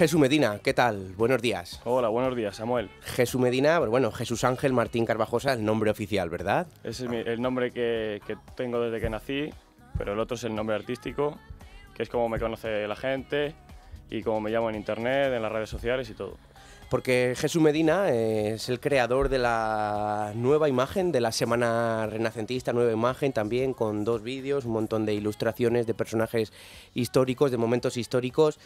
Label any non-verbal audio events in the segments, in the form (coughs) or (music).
Jesús Medina, ¿qué tal? Buenos días. Hola, buenos días, Samuel. Jesús Medina, bueno, Jesús Ángel Martín Carvajosa, el nombre oficial, ¿verdad? es el nombre que, que tengo desde que nací, pero el otro es el nombre artístico, que es como me conoce la gente y como me llamo en internet, en las redes sociales y todo porque Jesús Medina es el creador de la nueva imagen de la Semana Renacentista, nueva imagen también con dos vídeos, un montón de ilustraciones de personajes históricos, de momentos históricos,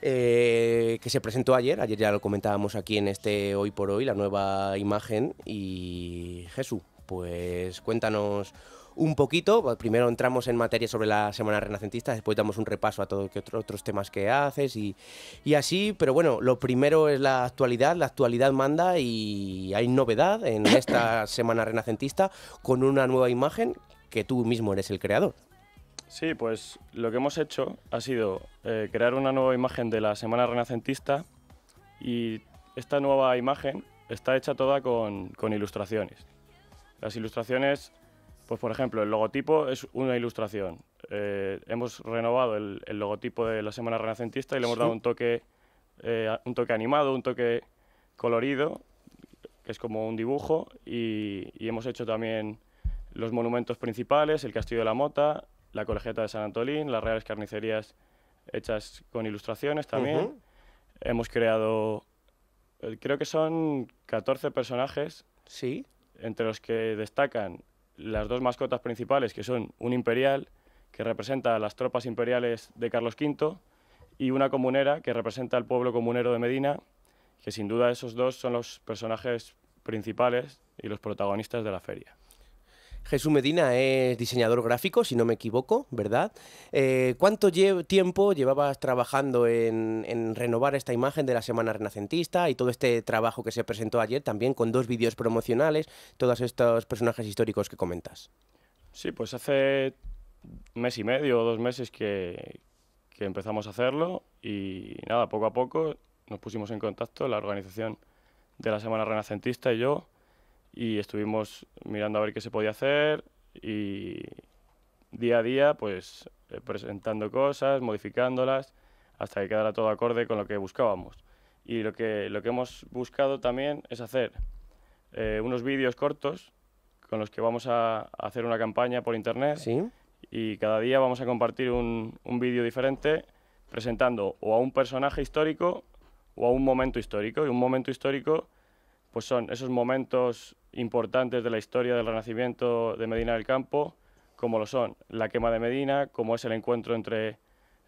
eh, que se presentó ayer, ayer ya lo comentábamos aquí en este Hoy por Hoy, la nueva imagen y Jesús, pues cuéntanos un poquito. Primero entramos en materia sobre la Semana Renacentista, después damos un repaso a todos los otros temas que haces y, así. Pero bueno, lo primero es la actualidad. La actualidad manda y hay novedad en (coughs) esta Semana Renacentista con una nueva imagen que tú mismo eres el creador. Sí, pues lo que hemos hecho ha sido eh, crear una nueva imagen de la Semana Renacentista y esta nueva imagen está hecha toda con, con ilustraciones. Las ilustraciones pues por ejemplo, el logotipo es una ilustración. Eh, hemos renovado el, logotipo de la Semana Renacentista y le hemos dado un toque, eh, un toque animado, un toque colorido, que es como un dibujo, y, hemos hecho también los monumentos principales, el Castillo de la Mota, la Colegiata de San Antolín, las Reales Carnicerías hechas con ilustraciones también. Hemos creado, eh, creo que son 14 personajes. Sí. Entre los que destacan las dos mascotas principales, que son un imperial, que representa a las tropas imperiales de Carlos V, y una comunera, que representa al pueblo comunero de Medina, que sin duda esos dos son los personajes principales y los protagonistas de la feria. Jesús Medina es diseñador gráfico, si no me equivoco, ¿verdad? Eh, ¿Cuánto tiempo llevabas trabajando en, renovar esta imagen de la Semana Renacentista y todo este trabajo que se presentó ayer también con dos vídeos promocionales, todos estos personajes históricos que comentas? Sí, pues hace mes y medio o dos meses que, que empezamos a hacerlo y nada, poco a poco nos pusimos en contacto la organización de la Semana Renacentista y yo y estuvimos mirando a ver qué se podía hacer y día a día pues eh, presentando cosas, modificándolas, hasta que quedara todo acorde con lo que buscábamos. Y lo que, lo que hemos buscado también es hacer eh, unos vídeos cortos con los que vamos a hacer una campaña por internet ¿Sí? y cada día vamos a compartir un, un vídeo diferente presentando o a un personaje histórico o a un momento histórico. Y un momento histórico pues son esos momentos importantes de la historia del Renacimiento de Medina del Campo, como lo son la quema de Medina, como es el encuentro entre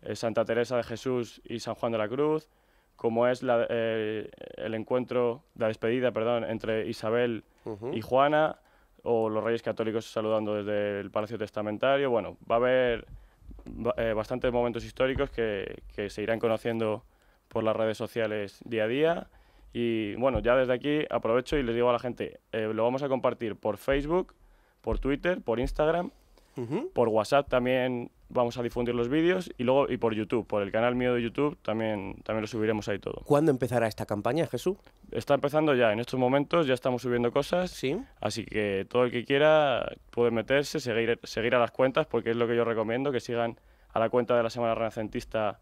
eh, Santa Teresa de Jesús y San Juan de la Cruz, como es la, eh, el encuentro, la despedida, perdón, entre Isabel y Juana, o los reyes católicos saludando desde el Palacio Testamentario. Bueno, va a haber eh, bastantes momentos históricos que se irán conociendo por las redes sociales día a día y bueno, ya desde aquí aprovecho y les digo a la gente, eh, lo vamos a compartir por Facebook, por Twitter, por Instagram, por WhatsApp también vamos a difundir los vídeos y luego y por YouTube, por el canal mío de YouTube también, también lo subiremos ahí todo. ¿Cuándo empezará esta campaña, Jesús? Está empezando ya, en estos momentos ya estamos subiendo cosas, ¿Sí? así que todo el que quiera puede meterse, seguir, seguir a las cuentas, porque es lo que yo recomiendo, que sigan a la cuenta de la Semana Renacentista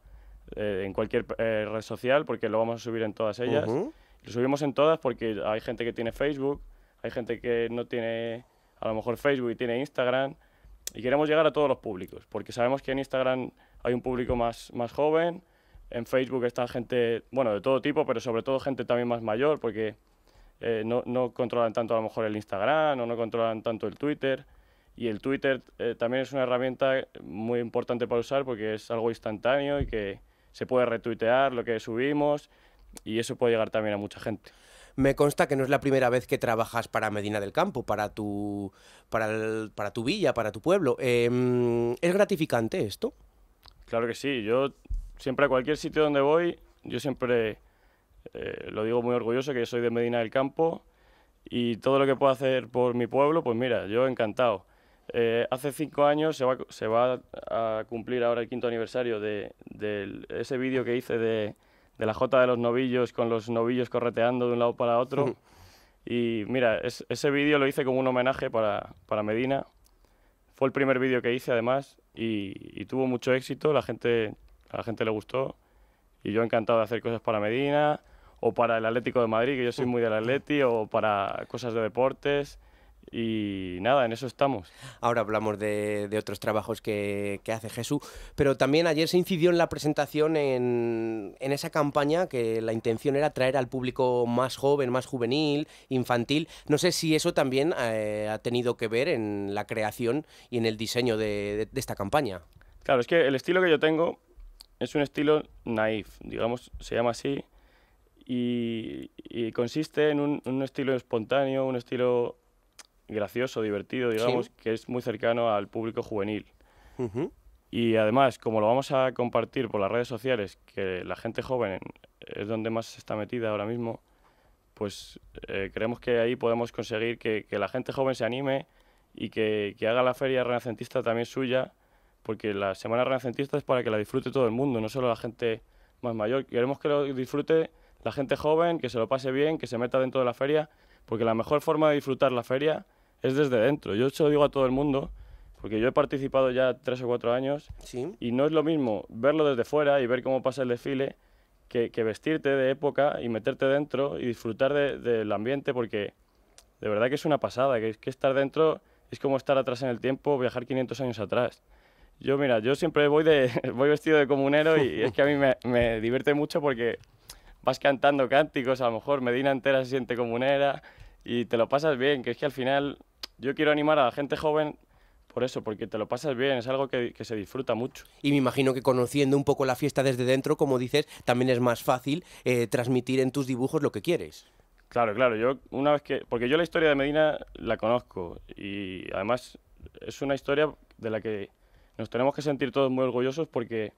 eh, en cualquier eh, red social, porque lo vamos a subir en todas ellas. Lo subimos en todas porque hay gente que tiene Facebook, hay gente que no tiene a lo mejor Facebook y tiene Instagram. Y queremos llegar a todos los públicos, porque sabemos que en Instagram hay un público más, más joven, en Facebook está gente, bueno, de todo tipo, pero sobre todo gente también más mayor, porque eh, no, no, controlan tanto a lo mejor el Instagram o no controlan tanto el Twitter. Y el Twitter también es una herramienta muy importante para usar porque es algo instantáneo y que se puede retuitear lo que subimos y eso puede llegar también a mucha gente. Me consta que no es la primera vez que trabajas para Medina del Campo, para tu, para, tu villa, para tu pueblo. Em, ¿Es gratificante esto? Claro que sí. Yo siempre a cualquier sitio donde voy, yo siempre eh, lo digo muy orgulloso que soy de Medina del Campo y todo lo que puedo hacer por mi pueblo, pues mira, yo encantado. Eh, hace cinco años se va, a cumplir ahora el quinto aniversario de, ese vídeo que hice de, la Jota de los Novillos con los novillos correteando de un lado para otro. Y mira, ese vídeo lo hice como un homenaje para, para Medina. Fue el primer vídeo que hice además y, tuvo mucho éxito, la gente, a la gente le gustó y yo he encantado de hacer cosas para Medina o para el Atlético de Madrid, que yo soy muy del Atleti, o para cosas de deportes. Y nada, en eso estamos. Ahora hablamos de, otros trabajos que, hace Jesús, pero también ayer se incidió en la presentación en, en, esa campaña que la intención era traer al público más joven, más juvenil, infantil. No sé si eso también eh, ha tenido que ver en la creación y en el diseño de, esta campaña. Claro, es que el estilo que yo tengo es un estilo naif, digamos, se llama así, y, consiste en un estilo espontáneo, un estilo gracioso, divertido, digamos, que es muy cercano al público juvenil. Y además, como lo vamos a compartir por las redes sociales, que la gente joven es donde más está metida ahora mismo, pues eh, creemos que ahí podemos conseguir que, la gente joven se anime y que, que, haga la feria renacentista también suya, porque la Semana Renacentista es para que la disfrute todo el mundo, no solo la gente más mayor. Queremos que lo disfrute la gente joven, que se lo pase bien, que se meta dentro de la feria, porque la mejor forma de disfrutar la feria es desde dentro. Yo se lo digo a todo el mundo, porque yo he participado ya tres o cuatro años, ¿Sí? y no es lo mismo verlo desde fuera y ver cómo pasa el desfile que, vestirte de época y meterte dentro y disfrutar del ambiente, porque de verdad que es una pasada, que, que estar dentro es como estar atrás en el tiempo, viajar 500 años atrás. Yo, mira, yo siempre voy, de, (laughs) voy vestido de comunero y es que a mí me, me, divierte mucho porque vas cantando cánticos, a lo mejor Medina entera se siente comunera y te lo pasas bien, que es que al final yo quiero animar a la gente joven por eso, porque te lo pasas bien, es algo que, se disfruta mucho. Y me imagino que conociendo un poco la fiesta desde dentro, como dices, también es más fácil eh, transmitir en tus dibujos lo que quieres. Claro, claro, yo una vez que... Porque yo la historia de Medina la conozco y además es una historia de la que nos tenemos que sentir todos muy orgullosos porque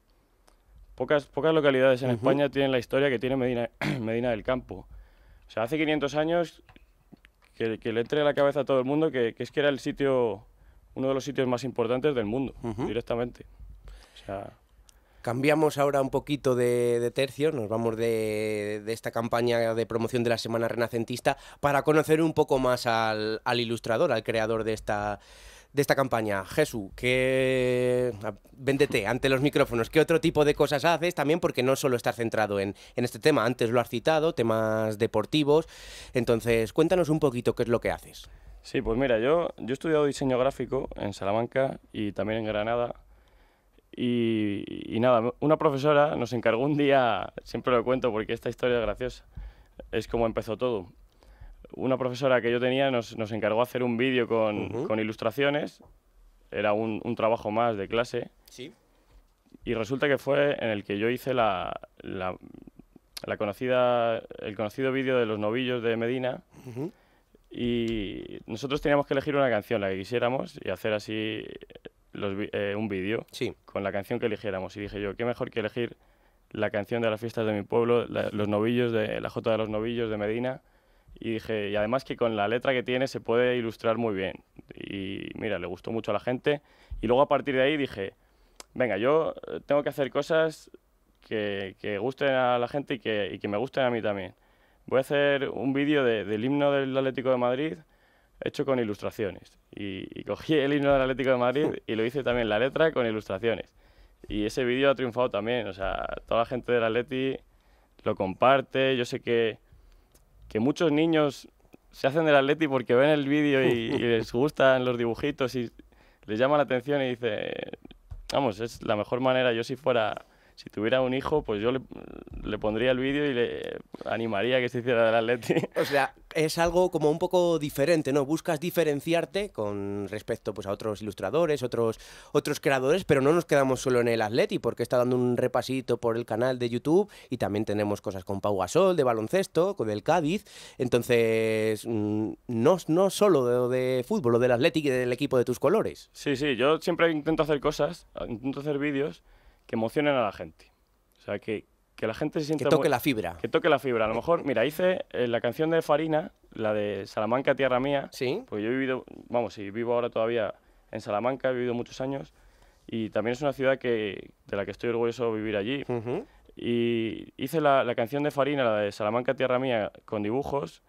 pocas, pocas localidades en España tienen la historia que tiene Medina, (clears throat) Medina del Campo. O sea, hace 500 años que, le entre a la cabeza a todo el mundo que, es que era el sitio, uno de los sitios más importantes del mundo, directamente. Cambiamos ahora un poquito de, tercio, nos vamos de, esta campaña de promoción de la Semana Renacentista para conocer un poco más al ilustrador, al creador de esta, de esta campaña? Jesús, que ah, véndete ante los micrófonos, ¿qué otro tipo de cosas haces? También porque no solo estás centrado en, en este tema, antes lo has citado, temas deportivos, entonces cuéntanos un poquito qué es lo que haces. Sí, pues mira, yo, yo he estudiado diseño gráfico en Salamanca y también en Granada. Y, y, nada, una profesora nos encargó un día, siempre lo cuento porque esta historia es graciosa, es como empezó todo una profesora que yo tenía nos, nos encargó hacer un vídeo con, con, ilustraciones. Era un, trabajo más de clase. Y resulta que fue en el que yo hice la, la, conocida, el conocido vídeo de los novillos de Medina. Y nosotros teníamos que elegir una canción, la que quisiéramos, y hacer así eh, un vídeo con la canción que eligiéramos. Y dije yo, qué mejor que elegir la canción de las fiestas de mi pueblo, los novillos de la Jota de los Novillos de Medina y dije, y además que con la letra que tiene se puede ilustrar muy bien. Y mira, le gustó mucho a la gente. Y luego a partir de ahí dije, venga, yo eh, tengo que hacer cosas que, gusten a la gente y que, me gusten a mí también. Voy a hacer un vídeo del himno del Atlético de Madrid hecho con ilustraciones. Y, cogí el himno del Atlético de Madrid y lo hice también la letra con ilustraciones. Y ese vídeo ha triunfado también. O sea, toda la gente del Atleti lo comparte. Yo sé que que muchos niños se hacen del Atleti porque ven el vídeo y, (laughs) les gustan los dibujitos y les llama la atención y dice, vamos, es la mejor manera, yo si fuera si tuviera un hijo, pues yo le, pondría el vídeo y le animaría a que se hiciera del Atleti. O sea, es algo como un poco diferente, ¿no? Buscas diferenciarte con respecto pues, a otros ilustradores, otros, otros creadores, pero no nos quedamos solo en el Atleti, porque está dando un repasito por el canal de YouTube y también tenemos cosas con Pau de baloncesto, con el Cádiz. Entonces, mm, no, no solo de, fútbol, o del Atleti y del equipo de tus colores. Sí, sí, yo siempre intento hacer cosas, intento hacer vídeos que emocionen a la gente. O sea, que, que la gente se sienta... Que toque la fibra. Que toque la fibra. A lo eh. mejor, mira, hice eh, la canción de Farina, la de Salamanca, Tierra Mía. Sí. Pues yo he vivido, vamos, y vivo ahora todavía en Salamanca, he vivido muchos años. Y también es una ciudad que, de la que estoy orgulloso de vivir allí. Y hice la, canción de Farina, la de Salamanca, Tierra Mía, con dibujos.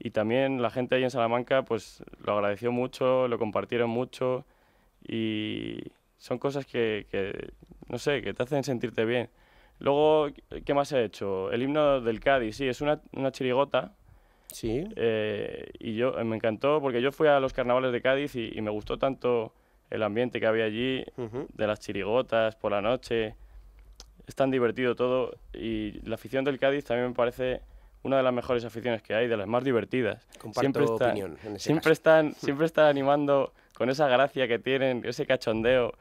Y también la gente ahí en Salamanca, pues lo agradeció mucho, lo compartieron mucho. Y son cosas que, que no sé, que te hacen sentirte bien. Luego, ¿qué más he hecho? El himno del Cádiz, sí, es una, chirigota. Sí. Eh, y yo eh, me encantó porque yo fui a los carnavales de Cádiz y, me gustó tanto el ambiente que había allí, de las chirigotas por la noche. Es tan divertido todo y la afición del Cádiz también me parece una de las mejores aficiones que hay, de las más divertidas. siempre Están, (laughs) siempre están animando con esa gracia que tienen, ese cachondeo.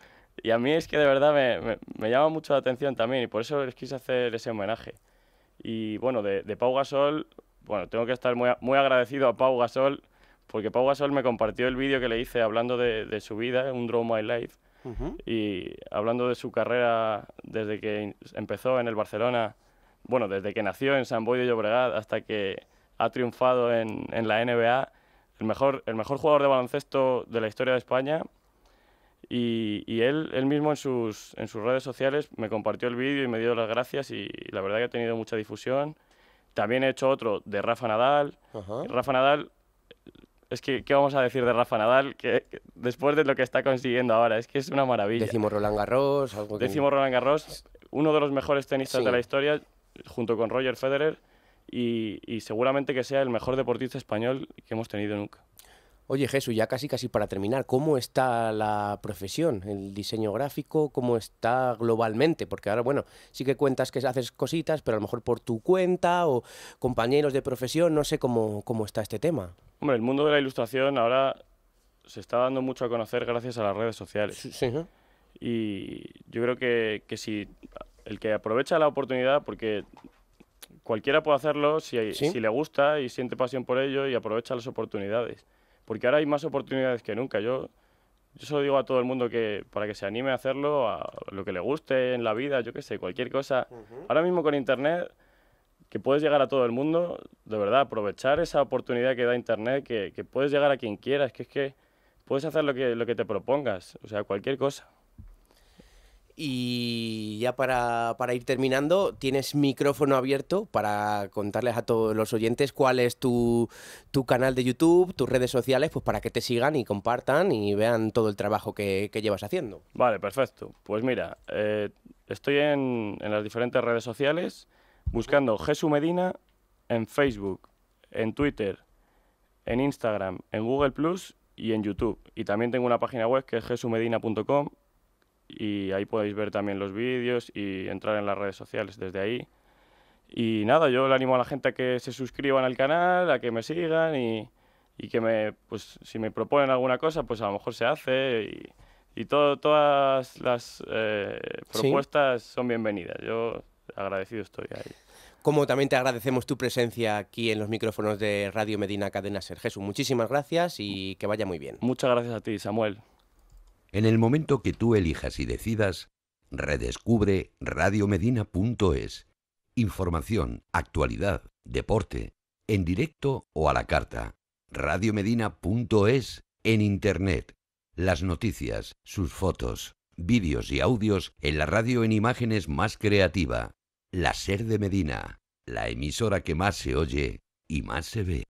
Y a mí es que de verdad me, me, llama mucho la atención también y por eso les quise hacer ese homenaje. Y bueno, de, de Pau Gasol, bueno, tengo que estar muy, muy agradecido a Pau Gasol porque Pau Gasol me compartió el vídeo que le hice hablando de, de su vida, un Draw My Life, y hablando de su carrera desde que empezó en el Barcelona, bueno, desde que nació en San Boy de Llobregat hasta que ha triunfado en, en la NBA, el mejor, el mejor jugador de baloncesto de la historia de España y, él, él, mismo en sus, redes sociales me compartió el vídeo y me dio las gracias y la verdad que ha tenido mucha difusión. También he hecho otro de Rafa Nadal. Rafa Nadal, es que, ¿qué vamos a decir de Rafa Nadal? Que, después de lo que está consiguiendo ahora, es que es una maravilla. Décimo Roland Garros. Algo Roland Garros, uno de los mejores tenistas de la historia, junto con Roger Federer, y seguramente que sea el mejor deportista español que hemos tenido nunca. Oye Jesús, ya casi casi para terminar, ¿cómo está la profesión, el diseño gráfico, cómo está globalmente? Porque ahora, bueno, sí que cuentas que haces cositas, pero a lo mejor por tu cuenta o compañeros de profesión, no sé cómo, cómo está este tema. Hombre, el mundo de la ilustración ahora se está dando mucho a conocer gracias a las redes sociales. Sí, Y yo creo que, que, si el que aprovecha la oportunidad, porque cualquiera puede hacerlo si le gusta y siente pasión por ello y aprovecha las oportunidades porque ahora hay más oportunidades que nunca. Yo, yo solo digo a todo el mundo que para que se anime a hacerlo, a lo que le guste en la vida, yo qué sé, cualquier cosa. Ahora mismo con Internet, que puedes llegar a todo el mundo, de verdad, aprovechar esa oportunidad que da Internet, que, puedes llegar a quien quieras, que es que puedes hacer lo que, lo que te propongas, o sea, cualquier cosa. Y ya para, ir terminando, tienes micrófono abierto para contarles a todos los oyentes cuál es tu, tu, canal de YouTube, tus redes sociales, pues para que te sigan y compartan y vean todo el trabajo que, llevas haciendo. Vale, perfecto. Pues mira, eh, estoy en, las diferentes redes sociales buscando Jesu Medina en Facebook, en Twitter, en Instagram, en Google Plus y en YouTube. Y también tengo una página web que es jesumedina.com y ahí podéis ver también los vídeos y entrar en las redes sociales desde ahí. Y nada, yo le animo a la gente a que se suscriban al canal, a que me sigan y, y que me, pues, si me proponen alguna cosa, pues a lo mejor se hace y, y todo, todas las eh, propuestas son bienvenidas. Yo agradecido estoy ahí. Como también te agradecemos tu presencia aquí en los micrófonos de Radio Medina Cadena Ser. Jesús, muchísimas gracias y mm. que vaya muy bien. Muchas gracias a ti, Samuel. En el momento que tú elijas y decidas, redescubre radiomedina.es. Información, actualidad, deporte, en directo o a la carta. Radiomedina.es en Internet. Las noticias, sus fotos, vídeos y audios en la radio en imágenes más creativa. La Ser de Medina, la emisora que más se oye y más se ve.